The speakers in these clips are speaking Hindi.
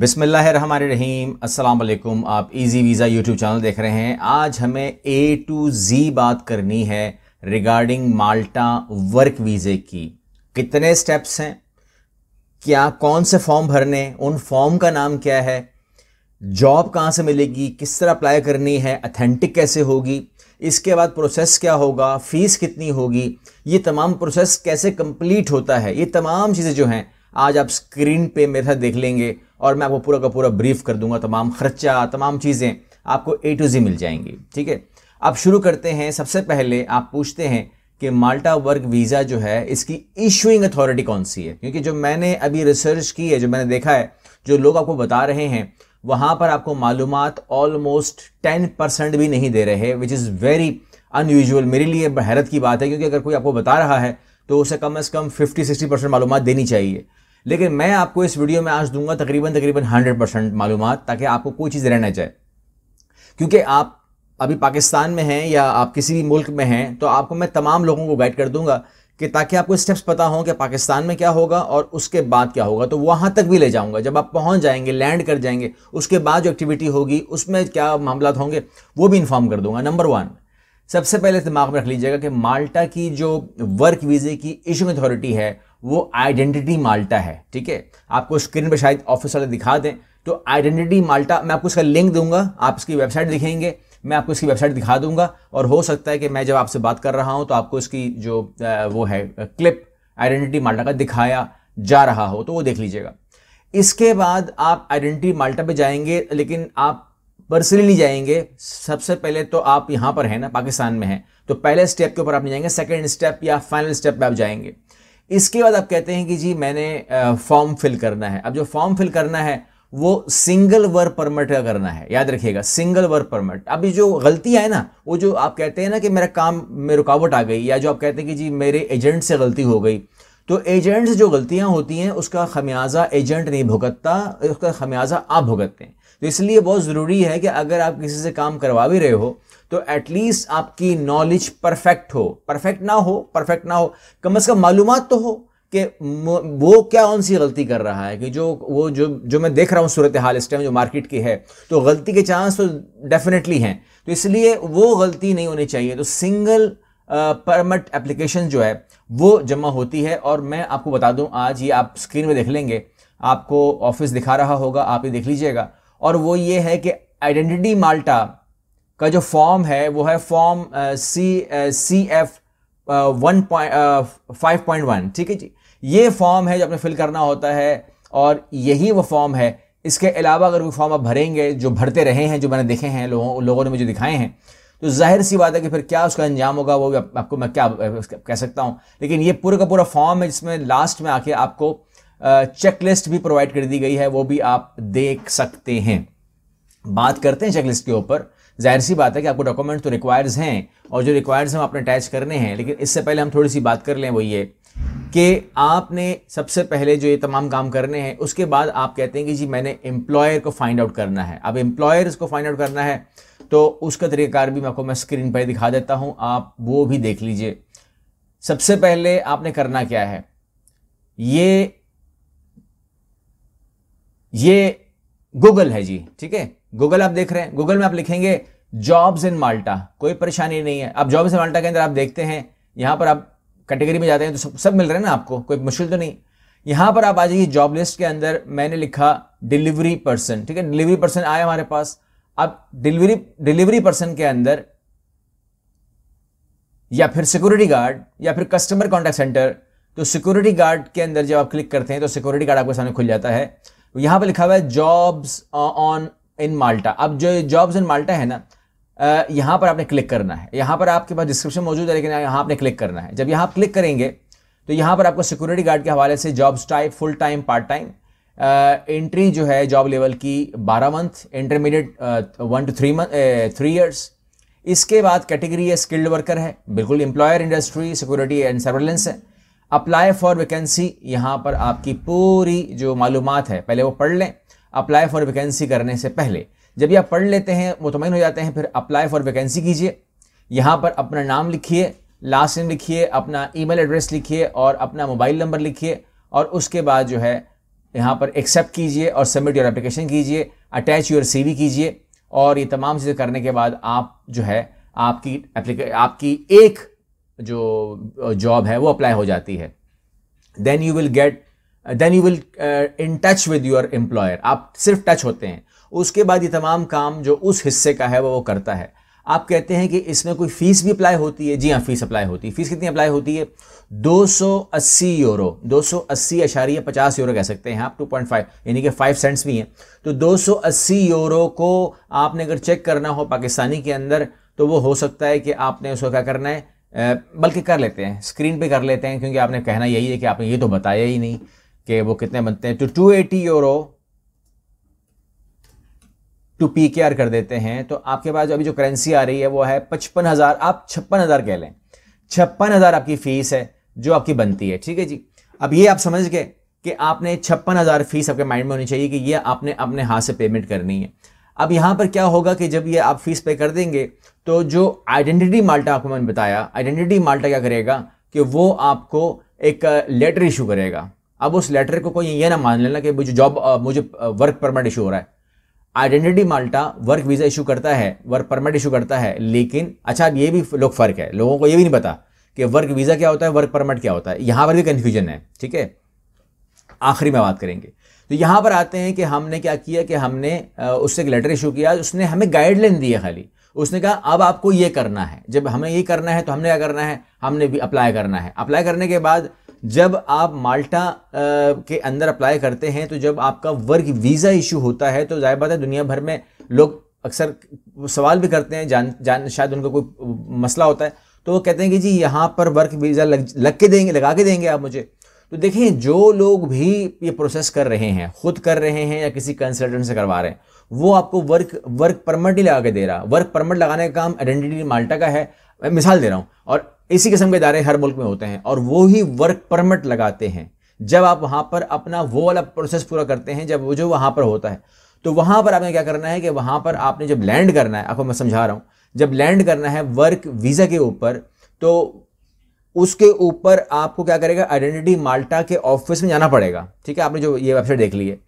बिसमीम असलकुम आप इजी वीज़ा यूट्यूब चैनल देख रहे हैं आज हमें ए टू जी बात करनी है रिगार्डिंग माल्टा वर्क वीज़े की कितने स्टेप्स हैं क्या कौन से फॉर्म भरने उन फॉर्म का नाम क्या है जॉब कहाँ से मिलेगी किस तरह अप्लाई करनी है अथेंटिक कैसे होगी इसके बाद प्रोसेस क्या होगा फ़ीस कितनी होगी ये तमाम प्रोसेस कैसे कंप्लीट होता है ये तमाम चीज़ें जो हैं आज आप स्क्रीन पे मेरे साथ देख लेंगे और मैं आपको पूरा का पूरा ब्रीफ कर दूंगा तमाम खर्चा तमाम चीज़ें आपको ए टू जी मिल जाएंगी ठीक है आप शुरू करते हैं सबसे पहले आप पूछते हैं कि माल्टा वर्क वीज़ा जो है इसकी इशूइंग अथॉरिटी कौन सी है क्योंकि जो मैंने अभी रिसर्च की है जो मैंने देखा है जो लोग आपको बता रहे हैं वहाँ पर आपको मालूम ऑलमोस्ट टेन परसेंट भी नहीं दे रहे विच इज़ वेरी अनयूजल मेरे लिए हैरत की बात है क्योंकि अगर कोई आपको बता रहा है तो उसे कम अज़ कम फिफ्टी सिक्सटी परसेंट मालूम देनी चाहिए लेकिन मैं आपको इस वीडियो में आज दूंगा तकरीबन तकरीबन हंड्रेड परसेंट मालूम ताकि आपको कोई चीज़ रहना चाहे क्योंकि आप अभी पाकिस्तान में हैं या आप किसी भी मुल्क में हैं तो आपको मैं तमाम लोगों को गाइड कर दूंगा कि ताकि आपको स्टेप्स पता हों कि पाकिस्तान में क्या होगा और उसके बाद क्या होगा तो वहाँ तक भी ले जाऊँगा जब आप पहुँच जाएंगे लैंड कर जाएंगे उसके बाद जो एक्टिविटी होगी उसमें क्या मामला होंगे वो भी इन्फॉर्म कर दूंगा नंबर वन सबसे पहले दिमाग में रख लीजिएगा कि माल्टा की जो वर्क वीज़े की इशू अथॉरिटी है वो आइडेंटिटी माल्टा है ठीक है आपको स्क्रीन पर शायद ऑफिस वाले दिखा दें तो आइडेंटिटी माल्टा मैं आपको इसका लिंक दूंगा आप इसकी वेबसाइट दिखेंगे मैं आपको इसकी वेबसाइट दिखा दूंगा और हो सकता है कि मैं जब आपसे बात कर रहा हूं तो आपको इसकी जो वो है क्लिप आइडेंटिटी माल्टा का दिखाया जा रहा हो तो वो देख लीजिएगा इसके बाद आप आइडेंटिटी माल्टा पे जाएंगे लेकिन आप पर्सनली नहीं जाएंगे सबसे पहले तो आप यहाँ पर हैं ना पाकिस्तान में हैं तो पहले स्टेप के ऊपर आप नहीं जाएंगे सेकेंड स्टेप या फाइनल स्टेप पर आप जाएंगे इसके बाद आप कहते हैं कि जी मैंने फॉर्म फिल करना है अब जो फॉर्म फिल करना है वो सिंगल वर्क परमिट का करना है याद रखिएगा सिंगल वर्क परमिट अभी जो गलती है ना वो जो आप कहते हैं ना कि मेरा काम में रुकावट आ गई या जो आप कहते हैं कि जी मेरे एजेंट से गलती हो गई तो एजेंट से जो गलतियां होती हैं उसका खमियाजा एजेंट नहीं भुगतता उसका खमियाजा आप भुगतते हैं तो इसलिए बहुत ज़रूरी है कि अगर आप किसी से काम करवा भी रहे हो तो एटलीस्ट आपकी नॉलेज परफेक्ट हो परफेक्ट ना हो परफेक्ट ना हो कम अज़ कम मालूम तो हो कि वो क्या कौन सी गलती कर रहा है कि जो वो जो जो मैं देख रहा हूँ सूरत हाल इस टाइम जो मार्केट की है तो गलती के चांस तो डेफिनेटली हैं तो इसलिए वो गलती नहीं होनी चाहिए तो सिंगल परमिट एप्लीकेशन जो है वो जमा होती है और मैं आपको बता दूं आज ये आप स्क्रीन में देख लेंगे आपको ऑफिस दिखा रहा होगा आप ये देख लीजिएगा और वो ये है कि आइडेंटिटी माल्टा का जो फॉर्म है वो है form C C F one point five point one ठीक है जी ये फॉर्म है जो आपने फिल करना होता है और यही वो फॉर्म है इसके अलावा अगर वो फॉर्म आप भरेंगे जो भरते रहे हैं जो मैंने देखे हैं लोगों लोगों ने मुझे दिखाए हैं तो जाहिर सी बात है कि फिर क्या उसका अंजाम होगा वो भी आप, आपको मैं क्या कह सकता हूँ लेकिन ये पूरा का पूरा फॉर्म है जिसमें लास्ट में आके आपको चेकलिस्ट भी प्रोवाइड कर दी गई है वो भी आप देख सकते हैं बात करते हैं चेकलिस्ट के ऊपर जाहिर सी बात है कि आपको डॉक्यूमेंट तो रिक्वायर्स हैं और जो रिक्वायर्स हम आपने अटैच करने हैं लेकिन इससे पहले हम थोड़ी सी बात कर लें वो ये कि आपने सबसे पहले जो ये तमाम काम करने हैं उसके बाद आप कहते हैं कि जी मैंने एम्प्लॉयर को फाइंड आउट करना है अब एम्प्लॉयर को फाइंड आउट करना है तो उसका तरीक़ाकार भी मैं आपको मैं स्क्रीन पर दिखा देता हूँ आप वो भी देख लीजिए सबसे पहले आपने करना क्या है ये ये गूगल है जी ठीक है गूगल आप देख रहे हैं गूगल में आप लिखेंगे जॉब्स इन माल्टा कोई परेशानी नहीं है आप जॉब्स इन माल्टा के अंदर आप देखते हैं यहां पर आप कैटेगरी में जाते हैं तो सब, सब मिल रहे हैं ना आपको कोई मुश्किल तो नहीं यहां पर आप आ जाइए जॉब लिस्ट के अंदर मैंने लिखा डिलीवरी पर्सन ठीक है डिलीवरी पर्सन आया हमारे पास अब डिलीवरी डिलीवरी पर्सन के अंदर या फिर सिक्योरिटी गार्ड या फिर कस्टमर कॉन्टैक्ट सेंटर तो सिक्योरिटी गार्ड के अंदर जब आप क्लिक करते हैं तो सिक्योरिटी गार्ड आपके सामने खुल जाता है यहाँ पे लिखा हुआ है जॉब्स ऑन इन माल्टा अब जो जॉब्स इन माल्टा है ना uh, यहाँ पर आपने क्लिक करना है यहाँ पर आपके पास डिस्क्रिप्शन मौजूद है लेकिन यहाँ आपने क्लिक करना है जब यहाँ आप क्लिक करेंगे तो यहाँ पर आपको सिक्योरिटी गार्ड के हवाले से jobs type full time part time entry जो है जॉब लेवल की बारह month intermediate one two three month three years इसके बाद कैटेगरी है स्किल्ड वर्कर है बिल्कुल employer industry security and surveillance है अप्लाई फॉर वैकेंसी यहाँ पर आपकी पूरी जो मालूम है पहले वो पढ़ लें अप्लाई फॉर वैकेंसी करने से पहले जब ये आप पढ़ लेते हैं मुतमिन हो जाते हैं फिर अप्लाई फॉर वैकेंसी कीजिए यहाँ पर अपना नाम लिखिए लास्ट नेम लिखिए अपना ईमेल एड्रेस लिखिए और अपना मोबाइल नंबर लिखिए और उसके बाद जो है यहाँ पर एक्सेप्ट कीजिए और सबमिट योर एप्लीकेशन कीजिए अटैच योर सीवी कीजिए और ये तमाम चीज़ें करने के बाद आप जो है आपकी एप्लीके आपकी एक जो जॉब है वो अप्लाई हो जाती है then you will get then you will in touch with your employer आप सिर्फ टच होते हैं उसके बाद ये तमाम काम जो उस हिस्से का है वो वो करता है आप कहते हैं कि इसमें कोई फ़ीस भी अप्लाई होती है जी हाँ फ़ीस अप्लाई होती है फ़ीस कितनी अप्लाई होती है 280 यूरो दो सौ अस्सी अशारिया पचास यूरो कह सकते हैं आप 2.5 यानी कि 5 सेंट्स भी हैं तो 280 यूरो को आपने अगर चेक करना हो पाकिस्तानी के अंदर तो वो हो सकता है कि आपने उसको क्या करना है बल्कि कर लेते हैं स्क्रीन पे कर लेते हैं क्योंकि आपने कहना यही है कि आपने ये तो बताया ही नहीं कि वो कितने बनते हैं तो two eighty euro to P K R कर देते हैं तो आपके पास अभी जो करेंसी आ रही है वो है पचपन हज़ार आप छप्पन हज़ार कह लें छप्पन हज़ार आपकी फ़ीस है जो आपकी बनती है ठीक है जी अब ये आप समझ गए कि आपने छप्पन हज़ार फीस आपके माइंड में होनी चाहिए कि ये आपने अपने हाथ से पेमेंट करनी है अब यहाँ पर क्या होगा कि जब ये आप फीस पे कर देंगे तो जो आइडेंटिटी माल्टा आपको मैंने बताया आइडेंटिटी माल्टा क्या करेगा कि वो आपको एक लेटर इशू करेगा अब उस लेटर को कोई ये ना मान लेना कि मुझे जॉब मुझे वर्क परमिट इशू हो रहा है identity Malta work visa issue करता है वर्क परमिट इशू करता है लेकिन अच्छा अब ये भी लोग फ़र्क है लोगों को ये भी नहीं पता कि वर्क वीज़ा क्या होता है वर्क परमिट क्या होता है यहाँ पर भी कन्फ्यूजन है ठीक है आखिरी में बात करेंगे तो यहाँ पर आते हैं कि हमने क्या किया कि हमने उससे एक लेटर इशू किया उसने हमें गाइडलाइन दी है खाली उसने कहा अब आपको ये करना है जब हमें ये करना है तो हमने क्या करना है हमने भी अप्लाई करना है अप्लाई करने के बाद जब आप माल्टा के अंदर अप्लाई करते हैं तो जब आपका वर्क वीज़ा इशू होता है तो जाहिर बात है दुनिया भर में लोग अक्सर सवाल भी करते हैं जान जान शायद उनका कोई मसला होता है तो वो कहते हैं कि जी यहाँ पर वर्क वीज़ा लग लग के देंगे लगा के देंगे आप मुझे तो देखिए जो लोग भी ये प्रोसेस कर रहे हैं खुद कर रहे हैं या किसी कंसल्टेंट से करवा रहे हैं वो आपको वर्क वर्क परमिट ही लगा के दे रहा वर्क परमिट लगाने का काम आइडेंटिटी माल्टा का है मैं मिसाल दे रहा हूँ और इसी किस्म के इदारे हर मुल्क में होते हैं और वो ही वर्क परमिट लगाते हैं जब आप वहाँ पर अपना वो वाला प्रोसेस पूरा करते हैं जब वो जो वहाँ पर होता है तो वहाँ पर आपने क्या करना है कि वहाँ पर आपने जब लैंड करना है आपको मैं समझा रहा हूँ जब लैंड करना है वर्क वीज़ा के ऊपर तो उसके ऊपर आपको क्या करेगा आइडेंटिटी माल्टा के ऑफिस में जाना पड़ेगा ठीक है आपने जो ये वेबसाइट देख ली है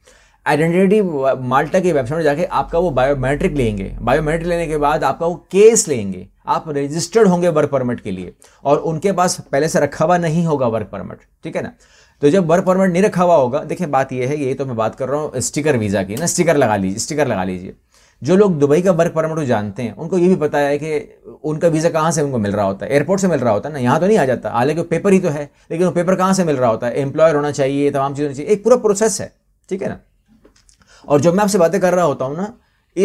आइडेंटिटी माल्टा की वेबसाइट में जाके आपका वो बायोमेट्रिक लेंगे बायोमेट्रिक लेने के बाद आपका वो केस लेंगे आप रजिस्टर्ड होंगे वर्क परमिट के लिए और उनके पास पहले से रखा हुआ नहीं होगा वर्क परमिट ठीक है ना तो जब वर्क परमिट नहीं रखा हुआ होगा देखिए बात यह है ये तो मैं बात कर रहा हूँ स्टिकर वीज़ा की ना स्टिकर लगा लीजिए स्टिकर लगा लीजिए जो लोग दुबई का वर्क परमिट जानते हैं उनको ये भी पता है कि उनका वीज़ा कहाँ से उनको मिल रहा होता है एयरपोर्ट से मिल रहा होता है ना यहाँ तो नहीं आ जाता हालांकि पेपर ही तो है लेकिन वो पेपर कहाँ से मिल रहा होता है एम्प्लॉयर होना चाहिए तमाम चीज़ें होनी चाहिए एक पूरा प्रोसेस है ठीक है ना और जब मैं आपसे बातें कर रहा होता हूँ ना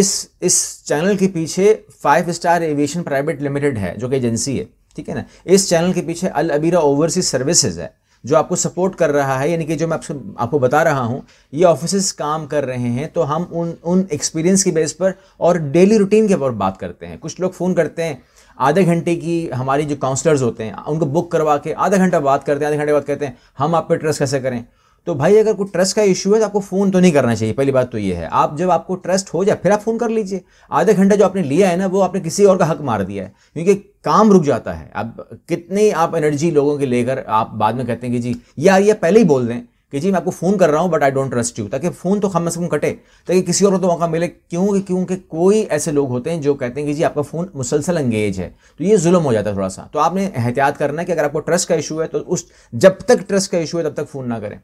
इस इस चैनल के पीछे five star aviation private limited है जो कि एजेंसी है ठीक है ना इस चैनल के पीछे अल अबीरा ओवरसीज सर्विसेज है जो आपको सपोर्ट कर रहा है यानी कि जो मैं आपसे आपको बता रहा हूँ ये ऑफिस काम कर रहे हैं तो हम उन उन एक्सपीरियंस की बेस पर और डेली रूटीन के ऊपर बात करते हैं कुछ लोग फ़ोन करते हैं आधे घंटे की हमारी जो काउंसलर्स होते हैं उनको बुक करवा के आधा घंटा बात करते हैं आधे घंटे बात करते हैं हम आप पे ट्रस्ट कैसे करें तो भाई अगर कोई ट्रस्ट का इशू है तो आपको फ़ोन तो नहीं करना चाहिए पहली बात तो ये है आप जब आपको ट्रस्ट हो जाए फिर आप फ़ोन कर लीजिए आधे घंटा जो आपने लिया है ना वो आपने किसी और का हक मार दिया है क्योंकि काम रुक जाता है अब कितनी आप एनर्जी लोगों की लेकर आप बाद में कहते हैं कि जी यार ये पहले ही बोल दें कि जी मैं आपको फ़ोन कर रहा हूँ but I don't trust you ताकि फ़ोन तो कम से कम कटे ताकि किसी और को तो मौका मिले क्योंकि क्योंकि कोई ऐसे लोग होते हैं जो कहते हैं कि जी आपका फ़ोन मुसलसल अंगेज है तो ये जुल्म हो जाता है थोड़ा सा तो आपने एहतियात करना है कि अगर आपको ट्रस्ट का इशू है तो उस जब तक ट्रस्ट का इशू है तब तक फ़ोन ना करें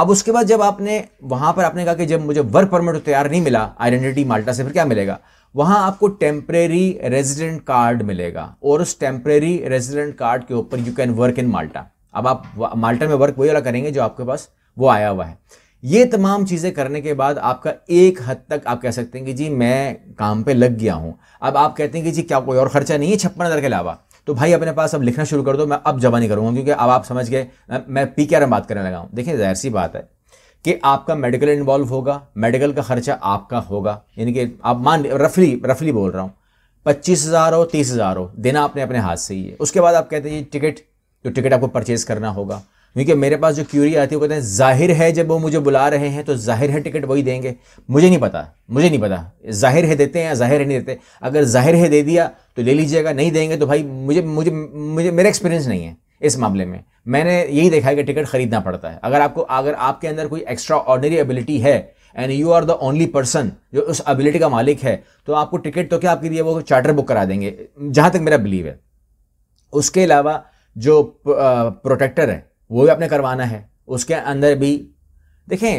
अब उसके बाद जब आपने वहाँ पर आपने कहा कि जब मुझे वर्क परमिट तैयार नहीं मिला आइडेंटिटी माल्टा से फिर क्या मिलेगा वहाँ आपको टेम्परेरी रेजिडेंट कार्ड मिलेगा और उस टेम्परेरी रेजिडेंट कार्ड के ऊपर you can work in Malta अब आप माल्टा में वर्क वही वाला करेंगे जो आपके पास वो आया हुआ है ये तमाम चीज़ें करने के बाद आपका एक हद तक आप कह सकते हैं कि जी मैं काम पे लग गया हूँ अब आप कहते हैं कि जी क्या कोई और ख़र्चा नहीं है छप्पन हज़ार के अलावा तो भाई अपने पास अब लिखना शुरू कर दो मैं अब जमा नहीं करूंगा क्योंकि अब आप समझ गए मैं, पी के में बात करने लगा हूँ देखिए जाहिर सी बात है कि आपका मेडिकल इन्वॉल्व होगा मेडिकल का खर्चा आपका होगा यानी कि आप मान रफली रफली बोल रहा हूँ पच्चीस हज़ार हो तीस हज़ार हो देना आपने अपने हाथ से ही है उसके बाद आप कहते हैं टिकट तो टिकट आपको परचेज़ करना होगा क्योंकि मेरे पास जो क्यूरी आती है वो कहते हैं जाहिर है जब वो मुझे बुला रहे हैं तो जाहिर है टिकट वही देंगे मुझे नहीं पता मुझे नहीं पता जाहिर है देते हैं या जाहिर है नहीं देते अगर जाहिर है दे दिया तो ले लीजिएगा नहीं देंगे तो भाई मुझे मुझे मुझे मेरा एक्सपीरियंस नहीं है इस मामले में मैंने यही देखा है कि टिकट खरीदना पड़ता है अगर आपको अगर आपके अंदर कोई एक्स्ट्रा ऑर्डनरी एबिलिटी है and you are the only person जो उस एबिलिटी का मालिक है तो आपको टिकट तो क्या आपके लिए वो चार्टर बुक करा देंगे जहाँ तक मेरा बिलीव है उसके अलावा जो प्रोटेक्टर है वो भी आपने करवाना है उसके अंदर भी देखें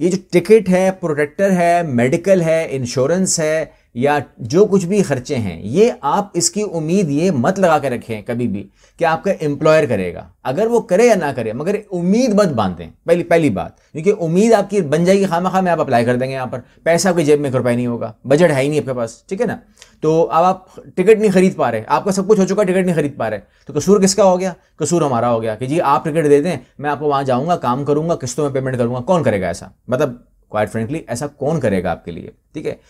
ये जो टिकट है प्रोटेक्टर है मेडिकल है इंश्योरेंस है या जो कुछ भी खर्चे हैं ये आप इसकी उम्मीद ये मत लगा के रखें कभी भी कि आपका एम्प्लॉयर करेगा अगर वो करे या ना करे मगर उम्मीद मत बांधें पहली पहली बात क्योंकि उम्मीद आपकी बन जाएगी खामा खा में आप अप्लाई कर देंगे यहाँ पर पैसा आपकी जेब में एक नहीं होगा बजट है ही नहीं आपके पास ठीक है ना तो अब आप टिकट नहीं खरीद पा रहे आपका सब कुछ हो चुका टिकट नहीं खरीद पा रहे तो कसूर किसका हो गया कसूर हमारा हो गया कि जी आप टिकट दे दें मैं आपको वहाँ जाऊँगा काम करूँगा किस्तों में पेमेंट करूँगा कौन करेगा ऐसा मतलब क्वाइट फ्रेंकली ऐसा कौन करेगा आपके लिए ठीक है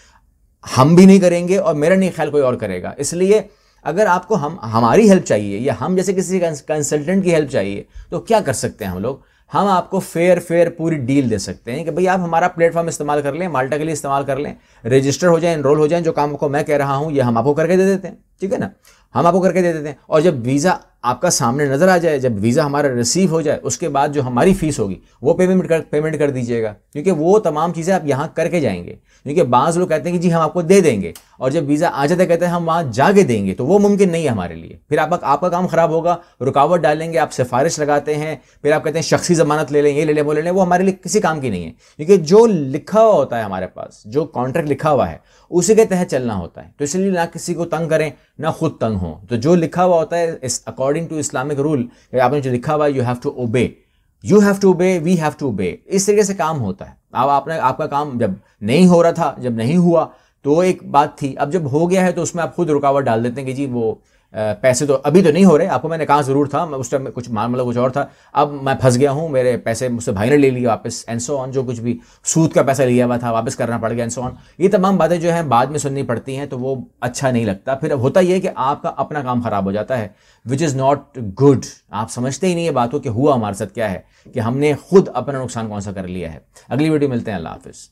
हम भी नहीं करेंगे और मेरा नहीं ख्याल कोई और करेगा इसलिए अगर आपको हम हमारी हेल्प चाहिए या हम जैसे किसी कंसल्टेंट की हेल्प चाहिए तो क्या कर सकते हैं हम लोग हम आपको फेयर फेयर पूरी डील दे सकते हैं कि भाई आप हमारा प्लेटफॉर्म इस्तेमाल कर लें माल्टा के लिए इस्तेमाल कर लें रजिस्टर हो जाए इनरोल हो जाए जो काम को मैं कह रहा हूँ ये हम आपको करके दे देते हैं ठीक है ना हम आपको करके दे देते हैं और जब वीज़ा आपका सामने नज़र आ जाए जब वीज़ा हमारा रिसीव हो जाए उसके बाद जो हमारी फ़ीस होगी वो पेमेंट कर पेमेंट कर दीजिएगा क्योंकि वो तमाम चीज़ें आप यहाँ करके जाएंगे क्योंकि बाज़ लोग कहते हैं कि जी हम आपको दे देंगे और जब वीज़ा आ जाता कहते हैं हम वहाँ जाके देंगे तो वो मुमकिन नहीं है हमारे लिए फिर आप, आपका काम ख़राब होगा रुकावट डालेंगे आप सिफारिश लगाते हैं फिर आप कहते हैं शख्सी ज़मानत ले लें ये ले लें वो ले लें वो हमारे लिए किसी काम की नहीं है क्योंकि जो लिखा हुआ होता है हमारे पास जो कॉन्ट्रैक्ट लिखा हुआ है उसी के तहत चलना होता है तो इसलिए ना किसी को तंग करें ना खुद तंग हों तो जो लिखा हुआ होता है इस according according to Islamic rule आपने जो लिखा हुआ you have to obey you have to obey we have to obey इस तरीके से काम होता है अब आपने आपका काम जब नहीं हो रहा था जब नहीं हुआ तो एक बात थी अब जब हो गया है तो उसमें आप खुद रुकावट डाल देते हैं कि जी वो पैसे तो अभी तो नहीं हो रहे आपको मैंने कहा ज़रूर था मैं उस टाइम कुछ मामला मतलब कुछ और था अब मैं फंस गया हूँ मेरे पैसे मुझसे भाई ने ले लिया वापस एंड सो ऑन जो कुछ भी सूद का पैसा लिया हुआ था वापस करना पड़ गया एंड सो ऑन ये तमाम बातें जो हैं बाद में सुननी पड़ती हैं तो वो अच्छा नहीं लगता फिर होता यह कि आपका अपना काम ख़राब हो जाता है विच इज़ नॉट गुड आप समझते ही नहीं ये बात हो कि हुआ हमारे साथ क्या है कि हमने खुद अपना नुकसान कौन सा कर लिया है अगली वीडियो मिलते हैं अल्लाह हाफिज़